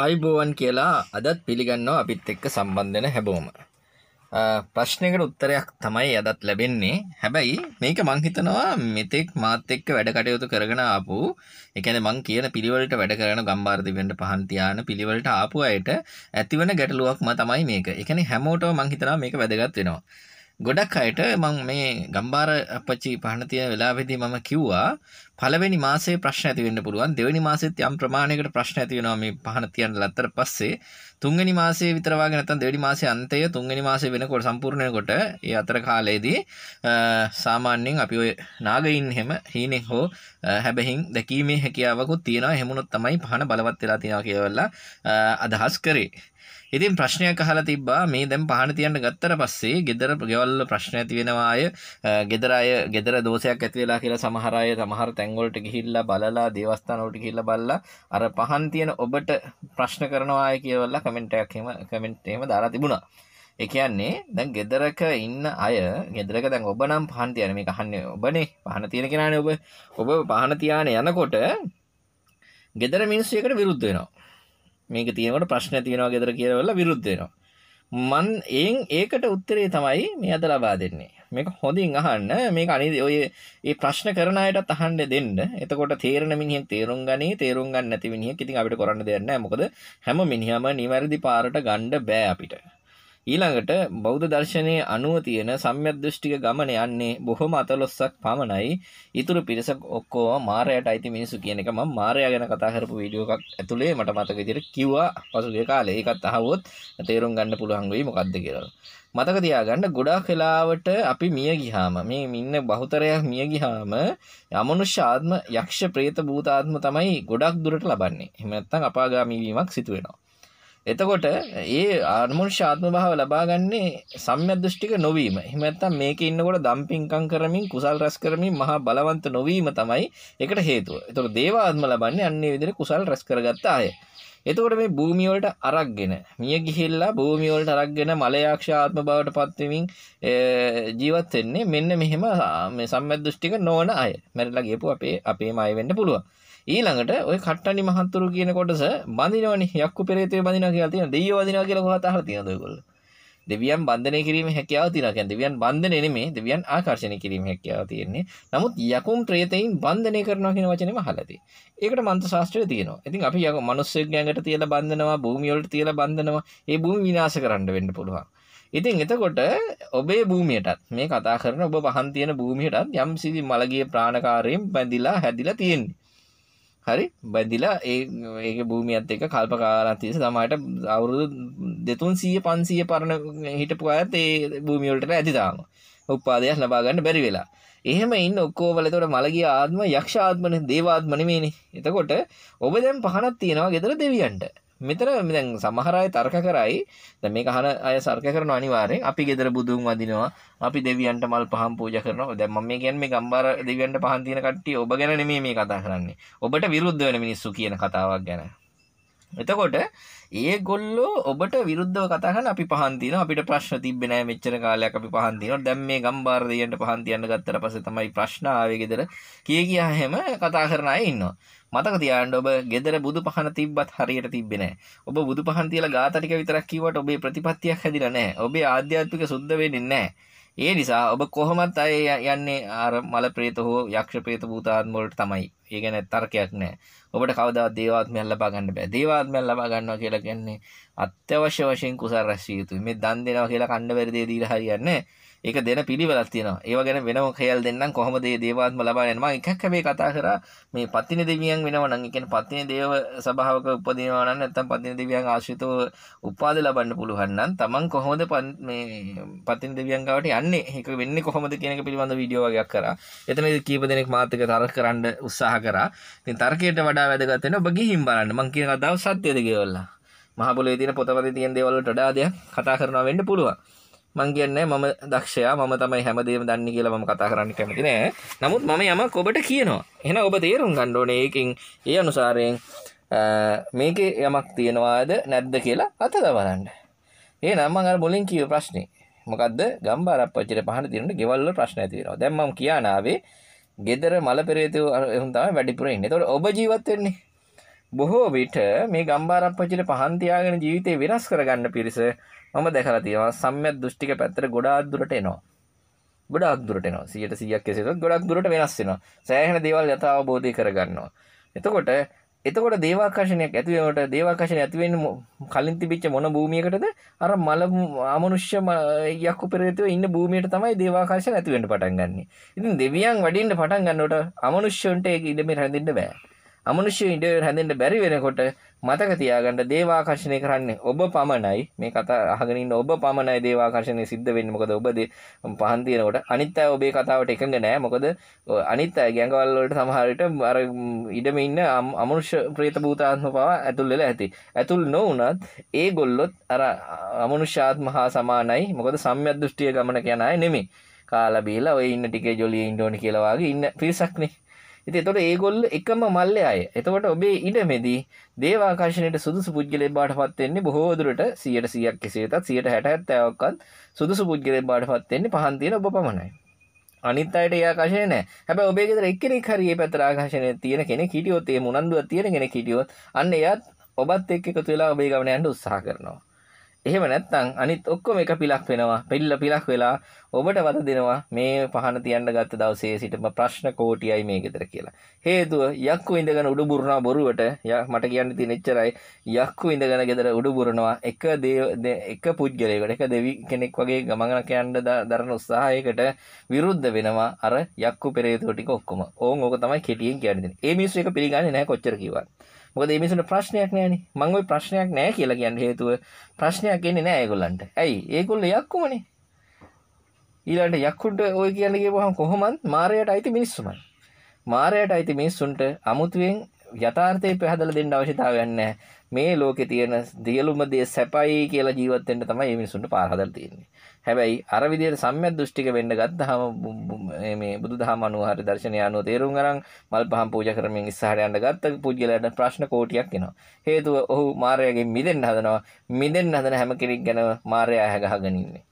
ආයුබෝවන් කියලා අදත් පිළිගන්නවා අපිත් එක්ක සම්බන්ධන හැබෝම. ප්‍රශ්නයකට උත්තරයක් තමයි අදත් ලැබෙන්නේ හැබැයි මේක මංහිතනවා මෙතෙක් මාත් එක්ක වැඩ කටයුතු කරගෙන ආපු එකන මං කියන පිළිවලට වැඩ කරන ගම්බාර්ධිවෙන්ට පහන්තියාන පිළිවලට ආපු අයට ඇතිවන ගැටලුවක්ම තමයි මේක එකන හැමෝටෝ මංහිතනා මේක වැදගත් වෙනවා. ගොඩක් අයට මං මේ ගම්බාර අපච්චි පහනතිය වෙලාවෙදි මම කිව්වා පළවෙනි මාසේ ප්‍රශ්න ඇති වෙන්න පුළුවන් දෙවෙනි මාසෙත් යම් ප්‍රමාණයකට ප්‍රශ්න ඇති වෙනවා මේ පහන තියන්න ලැත්තට පස්සේ තුන්වෙනි මාසයේ විතර වගේ නැත්නම් දෙවෙනි මාසයේ අන්තය තුන්වෙනි මාසයේ වෙනකොට සම්පූර්ණ වෙනකොට ඒ අතර කාලයේදී සාමාන්‍යයෙන් අපි ඔය නාගයින් හැම හීනෙන් හෝ හැබැහින් දැකීමේ හැකියාවකුත් තියෙනවා එහෙමුණොත් තමයි පහන බලවත් වෙලා තියෙනවා කියලා අදහස් කරේ ඉතින් ප්‍රශ්නයක් අහලා තිබ්බා මේ දැන් පහන තියන්න ගත්තට පස්සේ ගෙදර ගෙවල් ප්‍රශ්න ඇති වෙනවා අය ගෙදර අය ගෙදර දෝෂයක් ඇති වෙලා කියලා සමහර අය සමහර තැන් තැන්වලට ගිහිල්ලා බලලා දේවස්ථානවලට ගිහිල්ලා බලලා අර පහන් තියෙන ඔබට ප්‍රශ්න කරනවාය කියවලා කමෙන්ට් එකක් එහෙම කමෙන්ට් එහෙම දාලා තිබුණා. ඒ කියන්නේ දැන් ගෙදරක ඉන්න අය ගෙදරක දැන් ඔබ නම් පහන් තියන මේක අහන්නේ ඔබනේ පහන තියෙන කෙනානේ ඔබ ඔබ පහන තියාන යනකොට ගෙදර මිනිස්සු එකට විරුද්ධ වෙනවා. මේක තියෙනකොට ප්‍රශ්න තියෙනවා ගෙදර කියලා විරුද්ධ වෙනවා. මන් ඒන් ඒකට උත්තරේ තමයි මේ අද ලබා දෙන්නේ මේක හොඳින් අහන්න මේක අනි ඔය ඒ ප්‍රශ්න කරනයටත් අහන්ඩ දෙන්න එතකොට තේරණ මිනිහ තේරුම් ගනි තේරුම් ගන්න ඇති මිනිහ ඉතින් අපිට කරන්න දෙන්න මොකද හැම මිනිහම නිවැරදි පාරට ගණ්ඩ බෑ අපිට ඊළඟට බෞද්ධ දර්ශනයේ අනුව තියෙන සම්්‍යද්දෘෂ්ටික ගමන යන්නේ බොහොම අතලොස්සක් පමණයි. ඊතුරු පිරිස ඔක්කොම මායයට අයිති මිනිස්සු කියන එක මම මායя ගැන කතා කරපු වීඩියෝ එකක් ඇතුලේ මට මතක විදිහට කිව්වා පසුගිය කාලේ. ඒකත් අහුවොත් තේරුම් ගන්න පුළුවන් වෙයි මොකද්ද කියලා. මතක තියාගන්න ගොඩාක් වෙලාවට අපි මිය ගියාම මේ ඉන්න බහුතරයක් මිය ගියාම අමනුෂ්‍ය ආත්ම යක්ෂ ප්‍රේත භූත ආත්ම තමයි ගොඩක් දුරට ලබන්නේ. එහෙම නැත්නම් අපාගාමී වීමක් සිදු වෙනවා. එතකොට ඒ ආර්මුෂ්‍ය ආත්ම භාව ලබාගන්නේ සම්යදෘෂ්ටික නොවීම. එහෙම නැත්නම් මේකේ ඉන්නකොට දම්පින්කම් කරමින් කුසල් රැස් කරමින් මහා බලවන්ත නොවීම තමයි ඒකට හේතුව. ඒතකොට දේවාත්ම ලබන්නේ අන්නේ විදිහට කුසල් රැස් කරගත්ත අය. එතකොට මේ භූමියෝලට අරක්ගෙන මිය ගිහිල්ලා භූමියෝලට අරක්ගෙන මලයක්ෂාත්ම බවට පත්වමින් ජීවත් වෙන්නේ මෙන්න මෙහෙම මේ සම්මැදෘෂ්ටික නොවන අය මැරිලා ගියපු අපේ අපේම අය වෙන්න පුළුවන්. ඊළඟට ඔය කට්ටනි මහත්තුරු කියන කොටස බඳිනවනේ යක්කු පෙරේතේ බඳිනවා කියලා තියෙන දෙයියෝ බඳිනවා කියලා කොහොමද අහලා තියෙනවද ඔයගොල්ලෝ? දෙවියන් බන්ධනය කිරීම හැකියාව තිනකැන් දෙවියන් බන්ධනය නෙමේ දෙවියන් ආකර්ශණය කිරීම හැකියාව තියෙන්නේ නමුත් යකුම් ප්‍රේතයින් බන්ධනය කරනවා කියන වචනේම අහලාදී. ඒකට මන්ත්‍ර ශාස්ත්‍රය තියෙනවා. ඉතින් අපි යකු මිනිස්සුෙක් ගෑඟට තියලා බන්ධනවා, භූමිය වලට තියලා බන්ධනවා. ඒ භූමිය විනාශ කරන්න වෙන්න පුළුවන්. ඉතින් එතකොට ඔබේ භූමියටත් මේ කතා කරන ඔබ පහන් තියෙන භූමියටත් යම් සිදි මළගිය ප්‍රාණකාරයෙන් බැඳිලා හැදිලා තියෙන්නේ. හරි බැඳිලා ඒ ඒක භූමියත් එක්ක කල්පකාලක් තිස්සේ සමහරට අවුරුදු දෙතුන් සිය පන්සිය පරණ හිටපු අයත් ඒ භූමියෝල්ට ඇතිතාම උපාදයක් ලබාගන්න බැරි වෙලා එහෙම ඉන්න ඔක්කෝවලතොට මළගේ ආත්ම යක්ෂාත්මන දේවාත්මන මේනේ එතකොට ඔබ දැම් පහනක් තියෙනවා ගෙදර දෙවියන්ට මෙතර මෙදැන් සමහරයි තර්ක කරයි ද මේ කහන අය සර්ක කරන අනිවාරෙන් අපි ගෙදර බුදුන් වදිනවා අපි දෙවියන්ට මල් පහම් පූජ කරන දැම මේ ගැන් මේ ගම්බර දෙවියන්ට පහන්තින කට්ටි ඔබ ගැන මේ කතා කරන්නේ ඔබට විරුද්ධ වෙන මිනිස්සු කියන කතාවක් ගැන එතකොට ඒ ගොල්ලෝ ඔබට විරුද්ධව කතා කරලා අපි පහන් තියනවා අපිට ප්‍රශ්න තිබ්බේ නැහැ මෙච්චර කාලයක් අපි පහන් තියනවා දැන් මේ ගම්බාර දෙයියන්ට පහන් තියන්න ගත්තට පස්සේ තමයි ප්‍රශ්න ආවේ ගෙදර කී කියා හැම කතා කරන අය ඉන්නවා මතක තියාගන්න ඔබ ගෙදර බුදු පහන තිබ්බත් හරියට තිබ්බේ නැහැ ඔබ බුදු පහන් තියලා ગાත ටික විතරක් කිව්වට ඔබේ ප්‍රතිපත්තියක් හැදිලා නැහැ ඔබේ ආධ්‍යාත්මික සුද්ධ වෙන්නේ නැහැ ඒ නිසා ඔබ කොහොමත් අය යන්නේ ආර මල ප්‍රේත හෝ යක්ෂ ප්‍රේත භූතාත්මවලට තමයි. ඒ ගැන තර්කයක් නැහැ. ඔබට කවදාවත් දේවාත්මයක් ලබා ගන්න බෑ. දේවාත්මයක් ලබා ගන්නවා කියලා කියන්නේ අත්‍යවශ්‍ය වශයෙන් කුසල් රැස් විය යුතුයි. මේ දන් දෙනවා කියලා කන්න බැරි දේ දීලා හරියන්නේ නැහැ. ඒක දෙන පිළිවෙලක් තියෙනවා ඒව ගැන වෙනම කයල් දෙන්නම් කොහොමද මේ දේවාත්ම ලබා යනවා මම එකක් හැබැයි කතා කරා මේ පත්තිනි දෙවියන් වෙනවා නම් ඒ කියන්නේ පත්තිනි දේව සභාවක උපදිනවා නම් නැත්නම් පත්තිනි දෙවියන් ආශ්‍රිතව උපාද ලබන්න පුළුවන් නම් Taman කොහොමද මේ පත්තිනි දෙවියන් ගාවට යන්නේ ඒක වෙන්නේ කොහොමද කියන එක පිළිබඳ වීඩියෝ වගේක් කරා එතනදී කීප දෙනෙක් මාත් එක්ක තර්ක කරන්න උත්සාහ කරා ඉතින් තර්කයට වඩා වැදගත් වෙන ඔබ ගිහින් බලන්න මම කියන කතාව සත්‍යද කියලා මහබලේ තියෙන පොතපතේ තියෙන දේවල් වලට වඩා දෙයක් කතා කරනවා වෙන්න පුළුවන් මං කියන්නේ මම දක්ෂයා මම තමයි හැමදේම දන්න කියලා මම කතා කරන්න කැමති නෑ. නමුත් මම යමක් ඔබට කියනවා. එහෙනම් ඔබ තේරුම් ගන්න ඕනේ ඒකෙන් ඒ අනුසාරයෙන් මේකේ යමක් තියනවාද නැද්ද කියලා අතද බලන්න. එහෙනම් මම අර මුලින් කියව ප්‍රශ්නේ. මොකද්ද? ගම්බාරප්පච්චිට පහන තියෙනුනේ ගෙවල් වල ප්‍රශ්න ඇති වෙනවා. දැන් මම කියානාවේ ගෙදර මල පෙරේතයෝ එහෙම තමයි වැඩිපුර ඉන්නේ. ඒතකොට ඔබ ජීවත් වෙන්නේ බොහෝ විට මේ ගම්බාරප්පචිට පහන් තියාගෙන ජීවිතේ වෙනස් කරගන්න පිරිස මම දැකලා තියෙනවා සම්මියත් දෘෂ්ටික පැත්තට ගොඩාක් දුරට එනවා. ගොඩාක් දුරට එනවා. 100%ක් කෙසේද ගොඩාක් දුරට වෙනස් වෙනවා. සෑහෙන දේවල් යථාබෝධය කරගන්නවා. එතකොට එතකොට දේවාකර්ශනයක් ඇතිවට දේවාකර්ශනය ඇතිවෙන්න කලින් තිබිච්ච මොන භූමියකටද අර මල අමනුෂ්‍ය යක්කු පෙරේතව ඉන්න භූමියට තමයි දේවාකර්ශන ඇතිවෙන්න පටන් ගන්න. ඉතින් දෙවියන් වඩින්න පටන් ගන්නකොට අමනුෂ්‍යන්ට ඒක ඉඩමේ රැඳෙන්න බෑ. අමනුෂ්‍යයින්ට හැඳෙන්ට බැරි වෙනකොට මතක තියාගන්න දේවාකර්ශණය කරන්නේ ඔබ පමණයි මේ කතා අහගනින් ඔබ පමණයි දේවාකර්ශණය සිද්ධ වෙන්න මොකද ඔබද පහන් තියෙනකොට අනිත් අය ඔබේ කතාවට එකඟ නෑ මොකද අනිත් අය ගැඟවල් වලට සමහරට අර ඉඩම ඉන්න අමනුෂ්‍ය ප්‍රේත භූතාත්ම පවා ඇතුල් වෙලා ඇති. ඇතුල් නොවුනත් ඒගොල්ලොත් අර අමනුෂ්‍යාත්ම හා සමානයි මොකද සම්්‍යදෘෂ්ටිය ගමන යන අය නෙමෙයි. කාලා බීලා ඔය ඉන්න ටිකේ ජොලිය ඉන්න ඕනේ කියලා වගේ ඉන්න පිරිසක්නේ. ඉති තොට ඒගොල්ල එකම මල්ල අය එතකොට ඔබේ ඉඩමෙදී දේවාකාශනයට සුදුසු පුද්ගලේ බාට පත්වෙන්නේ බොහෝදුරට සියට සියක් කෙසේතත් සියට හැට ඇත්තයක්කත් සුදුසු පුද්ගලේ බාට පත්වෙන්නේ පහන්තින ඔබ පමණයි අනිත් අයට ඒආකාශය නෑ හැබ ඔබේගෙදර එක්කෙනෙක් හරියේ පැතරආකාශනය තියෙන කෙනෙ කිටියොත් ඒ මුනන්දුව තියෙන කෙන කිටියොත් අන්න එයත් ඔබත් එක් එකතු වෙලා ඔබේ ගමනයන්ට උත්සාහ කරනවා එහෙම නැත්තං අනිත් ඔක්කොම එක පිලක් වෙනවා පෙල්ල පිලක් වෙලා ඔබට වද දෙනවා මේ පහන තියන්න ගත්ත දවසේ සිටම ප්‍රශ්න කෝටියයි මේ ගෙදර කියලා. හේතුව යක්කු ඉඳගෙන උඩු බුරනවා බොරුවට යා මට කියන්න තියෙන එච්චරයි යක්කු ඉඳගෙන ගෙදර උඩු බුරනවා එක දේ එක පුද්ගලයෙකුට එක දෙවි කෙනෙක් වගේ ගමනක් යන්න දරන උත්සාහයකට විරුද්ධ වෙනවා අර යක්කු පෙරේතෝ ටික ඔක්කොම. ඕන් ඕක තමයි කෙටියෙන් කියන්නේ. ඒ මිනිස්සු එක පිළිගන්නේ නැහැ කොච්චර කිව්වත්. මොකද මිසුට ප්‍රශ්නයක් නෑන මංගව ප්‍රශ්නයක් නෑ කියලා කියන්න හේතුව ප්‍රශ්නයක් කියන්නේ නෑ ඒගොල්ලන්ට ඇයි ඒකොල්ල යක්කුමනේ ඊලාට යක්කුන්ට ඔය කියන්නගේ පහම් කොහොමත් මාරයට අයිති මිනිස්සුමයි මාරයට අයිති මිනිස්සුන්ට අමුතුවෙන් යථාර්ථය පැහදල දෙන්න අවශ්‍යතාවයන්න මේ ලෝකෙ තියෙන දියලුම දේ සැපයි කියලා ජීවත්තෙන්ට තමයි මිනිසුන්ට පාහදල් තියන්නේ හැබැයි අර විදියට සම්මිය දෘෂ්ටික වෙන්න ගත්තාම මේ බුදුදහම අනුව හරි දර්ශනය අනුව තේරුම් අරන් මල් පහන් පූජා කරමින් ඉස්සරහට යන්න ගත්ත පුජ්‍යලයට ප්‍රශ්න කෝටියක් එනවා. හේතුව ඔහු මායාවෙන් මිදෙන්න හදනවා. මිදෙන්න හදන හැම කෙනෙක් ගැන මායාව ඇහැගහගෙන ඉන්නේ.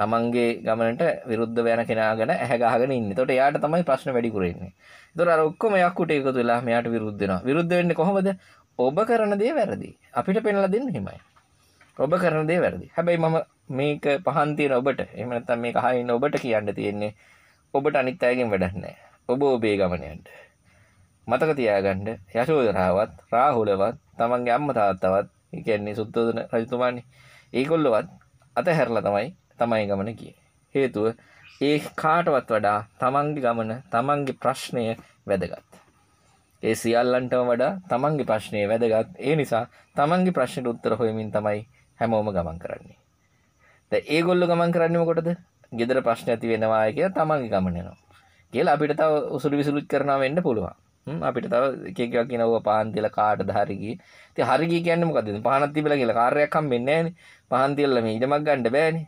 තමන්ගේ ගමනට විරුද්ධ යන කෙනාගෙන ඇහැගහගෙන ඉන්න. ඒතකොට එයාට තමයි ප්‍රශ්න වැඩි කරෙන්නේ. ඒතකොට අර ඔක්කොම යක්කුට එකතු වෙලා මෙයාට විරුද්ධ වෙනවා. විරුද්ධ වෙන්නේ කොහොමද? ඔබ කරන දේ වැරදි. අපිට පෙන්ලා දෙන්න හිමයි. ඔබ කරන දේ වැරදි හැබැයි මම මේක පහන්තියන ඔබට එමනත්තම් මේ හයින්න ඔබට කියන්න තියෙන්නේ ඔබට අනිත් අයගෙන් වැඩක්නෑ ඔබ ඔබේ ගමනයන්ට මතක තියාගණ්ඩ යශෝදරාවත් රාහුලවත් තමන්ගේ අම්ම තාත්තවත් කියන්නේ සුද්දෝදන රජතුමානි ඒකොල්ලවත් අත හැරල තමයි තමයි ගමන කිය හේතුව ඒ කාටවත් වඩා තමන්ගේ ගමන තමන්ගේ ප්‍රශ්නය වැදගත් ඒ සියල්ලන්ටම වඩා තමන්ගේ ප්‍රශ්නය වැදගත් ඒ නිසා තමන්ගේ ප්‍රශ්නයට උත්තර හොයමින් තමයි හැමෝම ගමන් කරන්නේ ද ඒගොල්ලු ගමන් කරන්නම කොටද ගෙදර ප්‍රශ්න ඇති වෙනවා කිය තමන්ගේ ගමනනවා කියලා අපිට තව උසුරු විසුරුත් කරනවා වෙන්න පුළුවන් අපිට තව එකක් කියනව පහන්තිල කාට හරිගී ති හරිගී කියන්න මොකද පහනත් තිබල කියලා කාර්යක්කම් වෙන්නේන පහන්තිල්ල මේ ඉඩමක් ගණ්ඩ බෑනි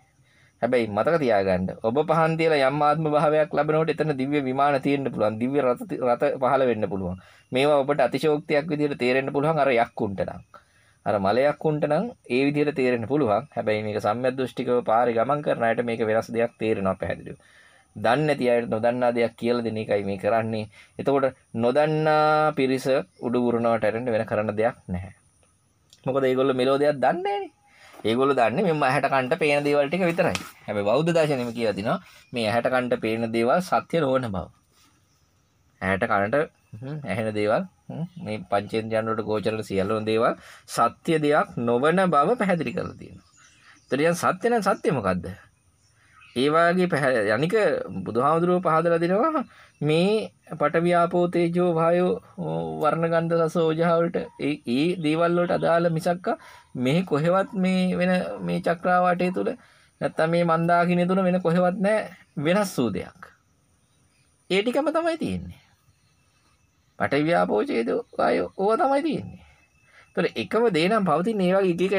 හැබැයි මතක තියාගන්න ඔබ පහන්තිල යම්මාත්ම භාවයක් ලබනට එතන දිව්‍ය විමාන තියෙන්න්න පුළුවන් දිව්‍ය රත පහල වෙන්න පුළුවන් මේවා ඔබට අතිශෝක්තියක් විදිට තේරෙන්න්න පුළුවන් අර යක්කුන්ටනම් අර මලයක් උන්ට නම් ඒ විදිහට තේරෙන්න පුළුවන් හැබැයි මේක සම්මිය දෘෂ්ටිකව පාරේ ගමන් කරන අයට මේක වෙනස් දෙයක් තේරෙනවා පැහැදිලිව දන්න ඇති අයට නොදන්නා දෙයක් කියල දෙන එකයි මේ කරන්නේ එතකොට නොදන්නා පිරිස උඩුගුරුණාවට ඇරෙන්ට වෙන කරන දෙයක් නැහැ මොකද ඒගොල්ල මෙලෝ දෙයක් දන්නේ ඒගොල දන්න මෙම හැට කන්ට පේන දේවල්ටික විතරයි හැබ බෞද්ධ දශනම කියතින මේ හැට කන්ට පේන දේවල් සත්‍ය නොවන බව ඇයට කනට ඇහෙන දේවල් මේ පංචේන්ද්‍රයන්ට ගෝචරල සියල්ලම දේවල් සත්‍ය දෙයක් නොවන බව පැහැදිලි කරලා තියෙනවා. එතකොට සත්‍ය නම් සත්‍ය මොකද්ද? ඒ වාගේ පැහැදිලි අනික බුදුහාමුදුරුවෝ පහදලා දෙනවා මේ පටවියාපෝ තේජෝ වායෝ වර්ණ ගන්ධ රස ඕජා වලට ඒ ඒ දේවල් වලට අදාළ මිසක්ක මෙහි කොහෙවත් මේ වෙන මේ චක්‍රාවාටය තුල නැත්තම් මේ මන්දාකිණිය තුල වෙන කොහෙවත් නැහැ වෙනස් සූදයක්. ඒ ටිකම තමයි තියෙන්නේ. පටවි්‍යාපෝචේද අය ඕව තමයි තියෙන්නේ තොට එකම දේනම් පවතින් ඒවා එක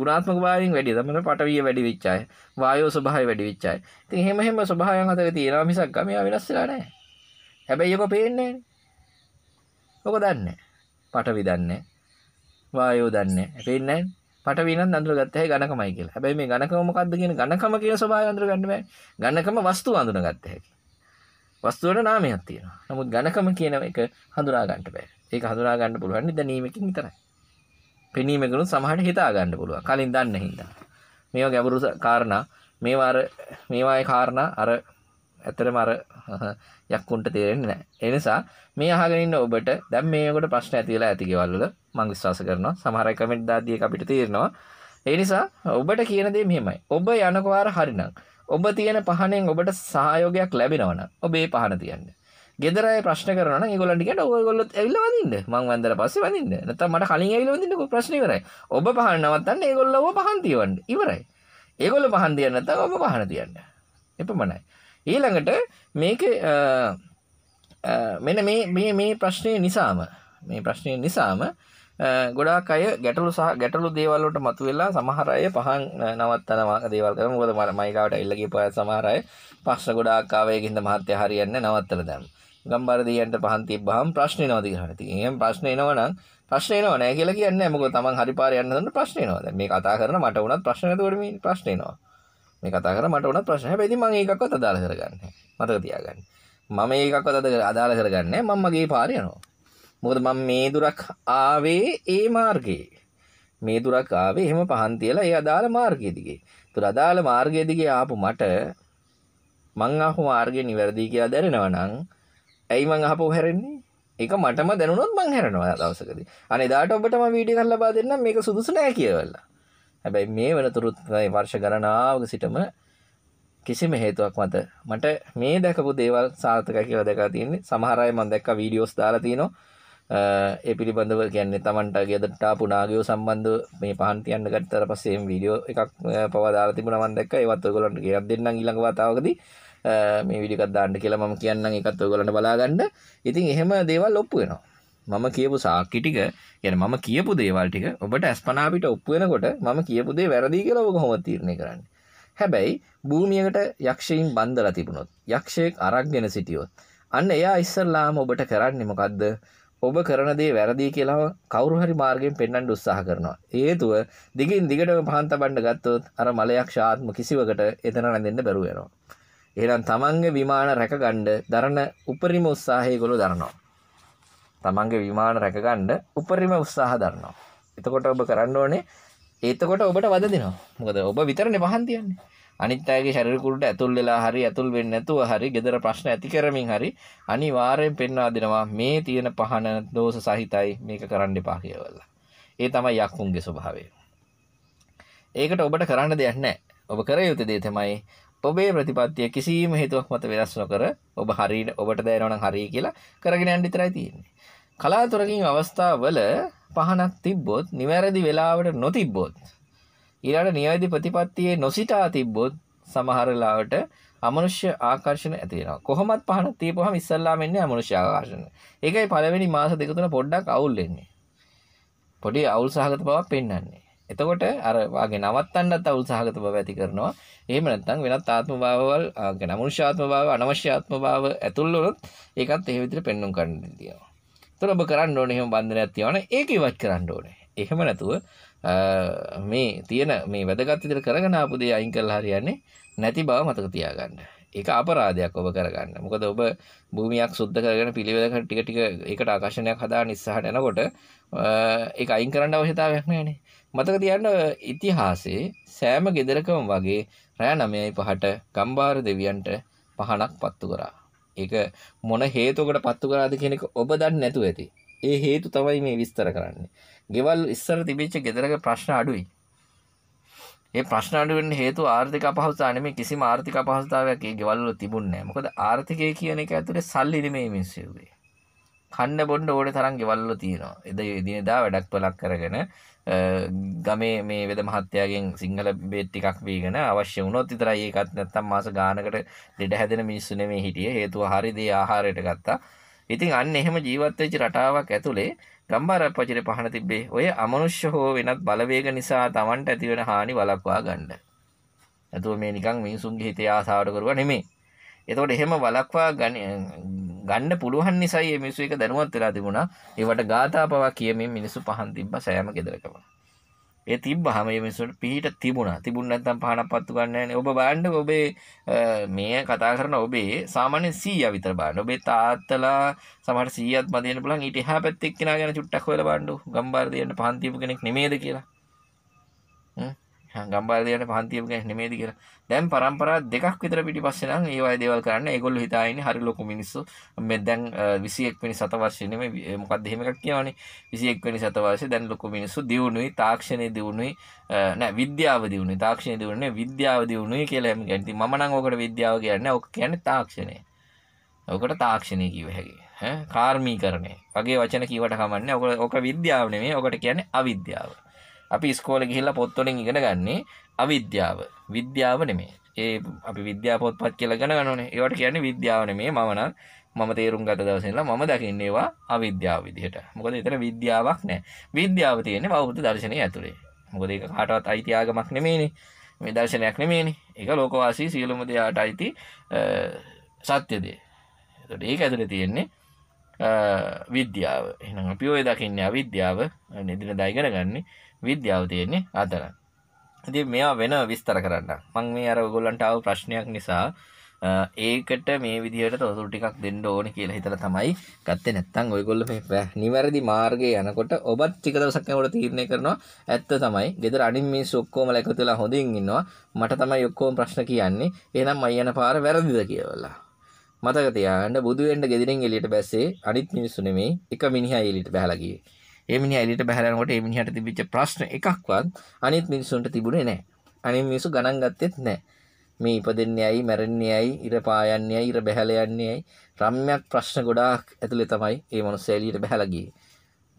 ගුණාත්ම භාවෙන් වැඩි තමන පටවිය වැඩි විච්චාය වායෝ ස්භාය වැඩි විච්චායි ති හෙම හෙම ස්භායන් අතක තියෙන මිසක් ගමය වෙනස්සලානෑ හැබැයි යක පේන්නේ ඕක දන්න පටවි දන්න වායෝ දන්න පෙන්න්නේ පටවින අන්දර ගත්තහ ගණකමයි කියලා හැබැයි මේ ගණකමකක්ද කියෙන ගණකම කියෙන ස්භාය අන්දර ගන්නව ගණකම වස්තු අඳුන ගත්තහැකි වස්තුවට නාමයක් තියෙනවා නමුත් ගණකම කියන එක හඳුනා ගන්නට බෑ ඒක හඳුනා ගන්න පුළුවන් දැනීමකින් විතරයි පෙනීමකලු සමහට හිතා ගන්න පුළුවන් කලින් දන්න හින්දා මේවා ගැඹුරු කාරණා මේවා අර මේවායේ කාරණා අර ඇත්තටම අර යක්කුන්ට තේරෙන්නේ නැහැ ඒ නිසා මේ අහගෙන ඉන්න ඔබට දැන් මේකට ප්‍රශ්න ඇති වෙලා ඇති ගෙවල් වල මම විශ්වාස කරනවා සමහර අය කමෙන්ට් දාද්දී ඒක අපිට තේරෙනවා ඒ නිසා ඔබට කියන දේ මෙහෙමයි ඔබ යනකෝ අර හරිනම් ඔබ තියෙන පහනෙන් ඔබට සහයෝගයක් ලැබෙනවන ඔබේ පහන තියන්න ගෙදරයි ප්‍රශ්න කරන ගොලටිකට ඔයගොල්ලොත් ඇල්ල වදින්න මං වන්දර පස්ස වදින්න නත මට කලින් ඇල්ල වදින්නක ප්‍රශ්න කරයි ඔබ පහන්නවත්තන්න ඒගොල්ලව පහන්තිවන්න ඉවරයි ඒගොල්ල පහන් තියන්නත ඔබ පහන තියන්න එපමණයි ඊළඟට මේක මෙන මේ මේ ප්‍රශ්නය නිසාම මේ ප්‍රශ්නය නිසාම ගොඩාක් අය ගැටලු සහ ගැටලු දේවල්ලට මතු වෙලා සමහර අය පහන් නවත්තනවා දේවල් කරන මොකද මම මයිකාවට ඇවිල්ලා පය සමහර අය ප්‍රශ්න ගොඩාක් ආවේකින්ද මහත්ය හරියන්නේ නවත්තලා දැම්මා ගම්බර දෙයන්ට පහන් තිබ්බහම ප්‍රශ්න එනවද කියලා. ඉතින් එහෙම ප්‍රශ්න එනවනම් ප්‍රශ්න එනවා නෑ කියලා කියන්නේ මොකද තමන් හරි පාර යන්න හදන ප්‍රශ්න එනවා. දැන් මේ කතා කරන මට උනත් ප්‍රශ්න නැතුවට මේ ප්‍රශ්න එනවා. මේ කතා කරන මට උනත් ප්‍රශ්න. හැබැයි ඉතින් මම ඒකක්වත් අදාළ කරගන්නේ නැහැ. මතක තියාගන්න. මම ඒකක්වත් අදාළ කරගන්නේ නැහැ. මම මගේ පාර යනවා. මොකද මම මේ දුරක් ආවේ ඒ මාර්ගයේ මේ දුරක් ආවේ එහෙම පහන් තියලා ඒ අදාළ මාර්ගයේ දිගේ. ඒතර අදාළ මාර්ගයේ දිගේ ආපු මට මං අහපු මාර්ගය නිවැරදි කියලා දැනෙනවා නම් ඇයි මං අහපෝ හැරෙන්නේ? ඒක මටම දැනුණොත් මං හැරෙනවා දවසකදී. අනේදාට ඔබට මම වීඩියෝ එකක් ලබා දෙන්නම් මේක සුදුසු නෑ කියලා. හැබැයි මේ වෙනතුරුත් වර්ෂ ගණනාවක සිටම කිසිම හේතුවක් මත මට මේ දැකපු දේවල් සාර්ථකයි කියලා දැකලා තියෙන්නේ. සමහර අය මම දැක්කා වීඩියෝස් දාලා තිනවා. ඒ පිළිබඳව කියන්නේ Tamanට ගෙදරට ආපු නාගයෝ සම්බන්ධව මේ පහන් තියන්න ගත්තට පස්සේ මේ වීඩියෝ එකක් පවා දාලා තිබුණා මම දැක්කා ඒවත් ඔයගොල්ලන්ට ගෙයක් දෙන්නම් ඊළඟ වතාවකදී මේ වීඩියෝ එකක් දාන්න කියලා මම කියන්නම් ඒකත් ඔයගොල්ලන්ට බලා ගන්න. ඉතින් එහෙම දේවල් ඔප්පු වෙනවා. මම කියපු සාක්කි ටික يعني මම කියපු දේවල් ටික ඔබට අස්පනා පිට ඔප්පු වෙනකොට මම කියපු දේ වැරදි කියලා ඔබ කොහොමද තීරණය කරන්නේ? හැබැයි භූමියකට යක්ෂයින් බන්දලා තිබුණොත් යක්ෂයෙක් අරක්ගෙන සිටියොත් අන්න එයා ඉස්සල්ලාම ඔබට කරන්නේ මොකද්ද? ඔබ කරන දේ වැරදි කියලා කවුරු හරි මාර්ගයෙන් පෙන්වන්න උත්සාහ කරනවා. හේතුව දිගින් දිගටම පහන් තබන්න ගත්තොත් අර මලයක් ශාත්ම කිසිවකට එතන නැඳෙන්න බැරුව වෙනවා. එහෙනම් තමන්ගේ විමාන රැකගන්න දරන උපරිම උත්සාහය ඒගොල්ලෝ දරනවා. තමන්ගේ විමාන රැකගන්න උපරිම උත්සාහ දරනවා. එතකොට ඔබ කරන්න ඕනේ එතකොට ඔබට වද දෙනවා. මොකද ඔබ විතරනේ පහන් තියන්නේ. අනිත් අයගේ ශරීරකුරට ඇතුල් වෙලා හරි ඇතුල් වෙන්නේ නැතුව හරි gedara ප්‍රශ්න ඇති කරමින් හරි අනිවාර්යෙන් පෙන්වා දෙනවා මේ තියෙන පහන දෝෂ සහිතයි මේක කරන්න එපා කියලා. ඒ තමයි යක්කුන්ගේ ස්වභාවය. ඒකට ඔබට කරන්න දෙයක් නැහැ. ඔබ කර යුත්තේ දේ තමයි ඔබේ ප්‍රතිපත්තිය කිසිම හේතුවක් මත වෙනස් නොකර ඔබ හරියට ඔබට දැනෙනවා නම් හරිය කියලා කරගෙන යන්න විතරයි තියෙන්නේ. කලාතුරකින් අවස්ථාවල පහනක් තිබ්බොත්, නිවැරදි වෙලාවට නොතිබ්බොත් ඊළඟ නිවැරදි ප්‍රතිපත්තියේ නොසිතා තිබ්බොත් සමහර ලාවට අමනුෂ්‍ය ආකර්ෂණ ඇති වෙනවා. කොහොමත් පහනක් තියපුවාම ඉස්සල්ලාම එන්නේ අමනුෂ්‍ය ආකර්ෂණ. ඒකයි පළවෙනි මාස දෙක තුන පොඩ්ඩක් අවුල් වෙන්නේ. පොඩි අවුල් සහගත බවක් පෙන්වන්නේ. එතකොට අර වාගේ නවත්තන්නත් අවුල් සහගත බව ඇති කරනවා. එහෙම නැත්නම් වෙනත් ආත්ම භාවවල ගැන අමනුෂ්‍ය ආත්ම භාව, අනවශ්‍ය ආත්ම භාව ඇතුල් වුණොත් ඒකත් ඒ විදිහට පෙන්වන්න ගන්න තියෙනවා. ඒතර ඔබ කරන්න ඕනේ එහෙම බන්ධනයක් තියවනේ ඒක ඉවත් කරන්න ඕනේ. එහෙම නැතුව මේ තියෙන මේ වැදගත් විදිහට කරගෙන ආපු දේ අයින් කරලා හරියන්නේ නැති බව මතක තියාගන්න. ඒක අපරාධයක් ඔබ කරගන්න. මොකද ඔබ භූමියක් සුද්ධ කරගෙන පිළිවෙලකට ටික ටික ඒකට ආකර්ෂණයක් හදාන ඉස්සරහට යනකොට ඒක අයින් කරන්න අවශ්‍යතාවයක් නැහැනේ. මතක තියන්න ඉතිහාසයේ සෑම ගෙදරකම වගේ රෑ නමයයි පහට ගම්බාර දෙවියන්ට පහනක් පත්තු කරා. ඒක මොන හේතුවකට පත්තු කරාද කියන එක ඔබ දන්නේ නැතුව ඇති. ඒ හේතු තමයි මේ විස්තර කරන්නේ. ගෙවල් ඉස්සර තිබිච්ච ගෙදරක ප්‍රශ්න අඩුයි. ඒ ප්‍රශ්න අඩුවෙන් හේතු ආර්ථික අපහසුතාව නෙමෙයි කිසිම ආර්ථික අපහසුතාවයක් ඒ ගෙවල් වල තිබුණේ නැහැ. මොකද ආර්ථිකය කියන එක ඇතුලේ සල්ලි නෙමෙයි මිනිස්සුගේ. කන්න බොන්න ඕන තරම් ගෙවල්ල තියෙනවා එද දිනදා වැඩක් පලක් කරගෙන ගමේ මේ වෙද මහත්තයාගෙන් සිංහල බේත් එකක් වීගෙන අවශ්‍ය වුණොත් විතරයි ඒකත් නැත්තම් මාස ගානකට ලෙඩ හැදෙන මිනිස්සු නෙමේ හිටිය හේතුව හරිදේ ආහාරයට ගත්තා ඉතින් අන්න එහෙම ජීවත්වෙච්ච රටාවක් ඇතුළේ ගම්බාරප්පචිර පහන තිබ්බේ ඔය අමනුෂ්‍ය හෝ වෙනත් බලවේග නිසා Tamanට ඇතිවෙන හානි වළක්වා ගන්න. නැතුව මේ නිකන් මිනිසුන්ගේ හිතේ ආසාවට කරුවා නෙමෙයි. එතකොට එහෙම වළක්වා ගන්න පුළුවන් නිසායි මේ මිනිස්සු එක දැනුවත් වෙලා තිබුණා. ඒවට ගාථා පවා කියමින් මිනිස්සු පහන් තිබ්බ සෑම ගෙදරකම. ඒ තිබ්බහම මේ මිනිස්සුන්ට පිහිට තිබුණා. තිබුණ නැත්නම් පහනක් පත්තු ගන්න නැහැ. ඔබ බලන්න ඔබේ මේ කතා කරන ඔබේ සාමාන්‍ය 100 විතර බලන්න. ඔබේ තාත්තලා සමහර 100ත් මදින්න පුළුවන්. ඊට එහා පැත්තේ එක්කෙනා ගැන චුට්ටක් හොයලා බලන්න. ගම්බාර දෙන්න පහන් තියපු කෙනෙක් නෙමෙයිද කියලා. හ්ම් ගම්බල්දයට පහන්තියම නෙමේදි කර දැම් පරම්පරා දෙකක් විතර පිටිපස්සෙන ඒවා දේවල් කරන්න ඒගොල්ල හිතායින හරි ලොකු මිනිස්සු මෙ දැන් විසියෙක් පිනි සතවර්ශයනම මොකක්ද හෙමකක් කියවන විසියෙක් වනි සතවර්ශය දැන් ලොකු මිනිස්සු දියුණුයි තාක්ෂණය දියුණුයි නෑ විද්‍යාව දියුණු තාක්ෂණය දියුණේ විද්‍යාව දියුණුයි කියලම ගැති මනං ඕකට විද්‍යාව කියන්න ඕක කියැන තාක්ෂණය ඕකට තාක්ෂණය කිව හැකි කාර්මී කරණය වගේ වචන කීවට කමන්න ඕක ඕක විද්‍යාවනේ ඕකට කියන්නේ අවිද්‍යාව අපි ස්කෝල ගිහිල්ලා පොත්තොලින් ඉගෙන ගන්නේ අවිද්‍යාව විද්‍යාව නෙමේ ඒ අපි විද්‍යාපොත්පත් කියලා ගන ගනනේ ඒවට කියන්නේ විද්‍යාව නෙමේ මමන මම තේරුම් ගත දවසෙල්ලා මම දකින්නේවා අවිද්‍යාව විදිහට මොකද එතන විද්‍යාවක් නෑ විද්‍යාව තියෙන්නේ බෞද්ධ දර්ශනය ඇතුළේ මොකද ඒක කාටවත් අයිතියාගමක් නෙමේනේ මේ දර්ශනයක් නෙමේනේ ඒක ලෝකවාසී සියලුම දෙයාට අයිති සත්‍යදේ එතකොට ඒක ඇතුලේ තියෙන්නේ විද්‍යාව එහෙනම් අපි ඔය දකින්නේ අවිද්‍යාව එදිනදා ඉගෙන ගන්නේ විද්‍යාව තියෙන්නේ අතර ඉති මෙයා වෙන විස්තර කරන්න මං මේ අර ගොල්ලන්ටාව ප්‍රශ්නයක් නිසා ඒකට මේ විදිහට තොසු ටිකක් දෙන්න ඕන කියලා හිතලා තමයි ගත්තේ නැත්තම් ඔයගොල්ලෝ මේ නිවැරදි මාර්ගයේ යනකොට ඔබත් ටික දවසක් යනකොට තීරණය කරනවා ඇත්ත තමයි. ගෙදර අනින් මිනිස්සු ඔක්කොම එකතු වෙලා හොඳින් ඉන්නවා. මට තමයි ඔක්කොම ප්‍රශ්න කියන්නේ. එහෙනම් මයි යන පාර වැරදිද කියලා. මතක තියාගන්න බුදු වෙන්න ගෙදරින් එළියට බැස්සේ අනිත් මිනිස්සු නෙමෙයි එක මිනිහා එළියට බහලා ගියේ. එමනි ඇලිට බැහරනකොට එමනිහට තිබිච ප්‍රශ්න එකක්වත් අනිත් මිනිසුන්ට තිබුණේ නෑ අනි මිනිසු ගණන් ගත්තෙත් නෑ මේ ඉප දෙන්නේ ඇයි මැරෙන්නේ ඇයි ඉර පායන්නේ ඉර බැහලයන්නේ ඇයි රම්යක් ප්‍රශ්න ගොඩාක් ඇතුළේ තමයි ඒ මනුස්ස ඇලියට බැහලගිය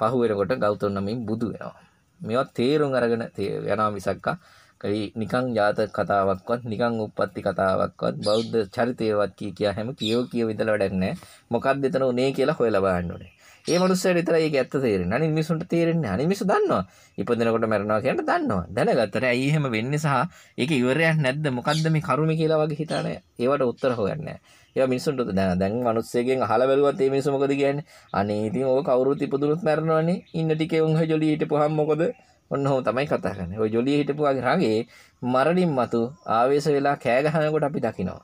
පහුවෙනකොට ගෞතොන්නමින් බුදු වෙනවා මෙවත් තේරුම් අරගෙන යනා මිසක්කා නිකං ජාත කතාවක්වත් නිකං උප්පත්ති කතාවක්වත් බෞද්ධ චරිතයවත් කිය කියා හැම කියෝ කියෝ විදල වැඩක් නැහැ. මොකක්ද එතන උනේ කියලා හොයලා බලන්න ඕනේ. ඒ මනුස්සයට විතරයි ඒක ඇත්ත තේරෙන්නේ. අනිත් මිනිසුන්ට තේරෙන්නේ නැහැ. අනිත් මිනිස්සු දන්නවා. ඉපදිනකොට මැරෙනවා කියන්න දන්නවා. දැනගත්තට ඇයි එහෙම වෙන්නේ සහ ඒක ඉවරයක් නැද්ද? මොකද්ද මේ කරුමේ කියලා වගේ හිතානේ. ඒවට උත්තර හොයන්නේ නැහැ. ඒවා මිනිසුන්ට දැන් දැන් මිනිස්සෙගෙන් අහලා බැලුවත් මේ මිනිස්සු මොකද කියන්නේ? අනේ ඉතින් ඕක කවුරුත් ඉපදුනොත් මැරෙනවනේ. ඉන්න ටිකේ උන්හ ජොලී හිටපුවාම මොකද? ඔන්න හෝ තමයි කතා කරන්නේ. ওই ජොලිය හිටපුවාගේ රගේ මරණින් මතු ආවේශ වෙලා කෑ ගහනකොට අපි දකිනවා.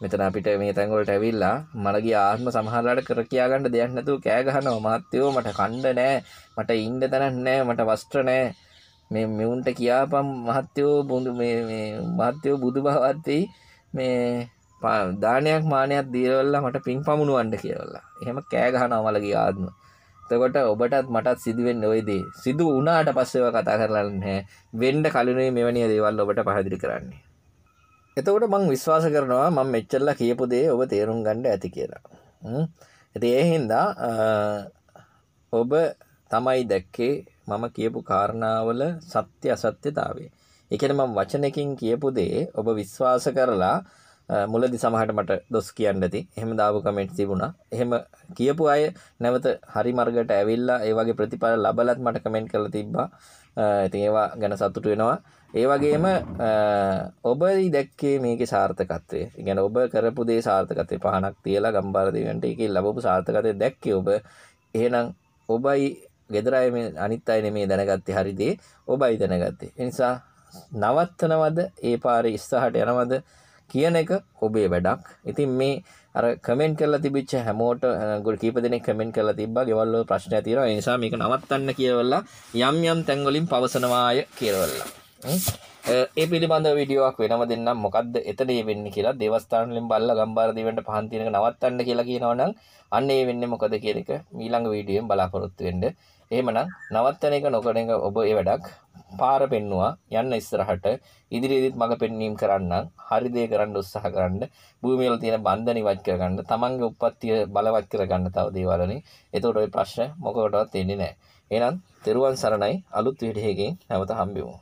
මෙතන අපිට මේ තැන් වලට ඇවිල්ලා මලගේ ආත්ම සමහරලාට කර කියා ගන්න දෙයක් නැතුව කෑ ගහනවා මහත්යෝ මට කණ්ඩ නෑ මට ඉන්න තැනක් නෑ මට වස්ත්‍ර නෑ මේ මෙවුන්ට කියාපම් මහත්යෝ බුදු මේ මේ මහත්යෝ බුදු භවත්තේ මේ දානයක් මානයක් දීරවල්ලා මට පින් පමුණුවන්න කියවලා. එහෙම කෑ ගහනවා මලගේ ආත්ම. තකොට ඔබටත් මටත් සිදුවෙන් නොයිදේ සිදු වනාට පස්සව කතා කරලන්නහැ වෙන්ඩ කලුනේ මෙවැනි දේවල් ඔබට පහදිරි කරන්නේ. එතකොට මං විශ්වාස කරනවා මං මෙච්චල්ල කියපු දේ ඔබ තේරුම් ගණ්ඩ ඇති කියලා. ඇති ඒහින්දා ඔබ තමයි දැක්කේ මම කියපු කාරණාවල සත්‍ය අසත්‍යතාවේ. එකන මං වචනකින් කියපු දේ ඔබ විශ්වාස කරලා මුලදි සමහට මට දොස් කියන්න ඇති එහෙම දාපු කමෙන්ට් තිබුණා එහෙම කියපු අය නැවත හරි මර්ගට ඇවිල්ලා ඒවගේ ප්‍රතිඵල ලබලත් මට කමෙන්ට් කළ තිබ්බා ඉතින් ඒවා ගැන සතුටු වෙනවා ඒ වගේම ඔබයි දැක්කේ මේක සාර්ථකත්වය ගැන ඔබ කරපු දේ සාර්ථකතය පහනක් තියලා ගම්බාරදිවට එක ලබපු සාර්ථකතය දැක්ක ඔබ එහෙනම් ඔබයි ගෙදරය මේ අනිත් අයන මේ දැනගත්තේ හරිදේ ඔබයි දැනගත්තේ එනිසා නවත්තනවද ඒ පාරි ඉස්සාහට යනවද කියන එක ඔබේ වැඩක්. ඉතින් මේ අර කමෙන්ට් කරලා තිබිච්ච හැමෝට ගොල් කීප දෙනෙක් කමෙන්ට් කරලා තිබ්බා. ගෙවල් වල ප්‍රශ්න තියෙනවා. ඒ නිසා මේක නවත්තන්න කියලා යම් යම් තැන් වලින් පවසනවාය කියලා. ඒ පිළිබඳ වීඩියෝවක් වෙනම දෙන්නම්. මොකද්ද එතන මේ වෙන්නේ කියලා දේවස්ථාන වලින් බලලා ගම්බාර දෙවියන්ට පහන් තියෙනක නවත්තන්න කියලා කියනවනම් අන්න ඒ වෙන්නේ මොකද කියන එක ඊළඟ වීඩියෝයෙන් බලාපොරොත්තු වෙන්න. එහෙමනම් නවත්තන එක නොකරන එක ඔබ ඒ වැඩක්. පාර පෙන්නවා යන්න ඉස්සරහට ඉදිරියේදීත් මඟ පෙන්වීම කරන්නම් හරි දේ කරන්න උත්සාහ කරන්න භූමිය වල තියෙන බන්ධන ඉවත් කරගන්න තමන්ගේ උප්පත්තිය බලවත් කරගන්න තව දේවල් වලින් එතකොට ওই ප්‍රශ්න මොකකටවත් එන්නේ නැහැ එහෙනම් තෙරුවන් සරණයි අලුත් වීඩියෝ එකකින් නැවත හම්බෙමු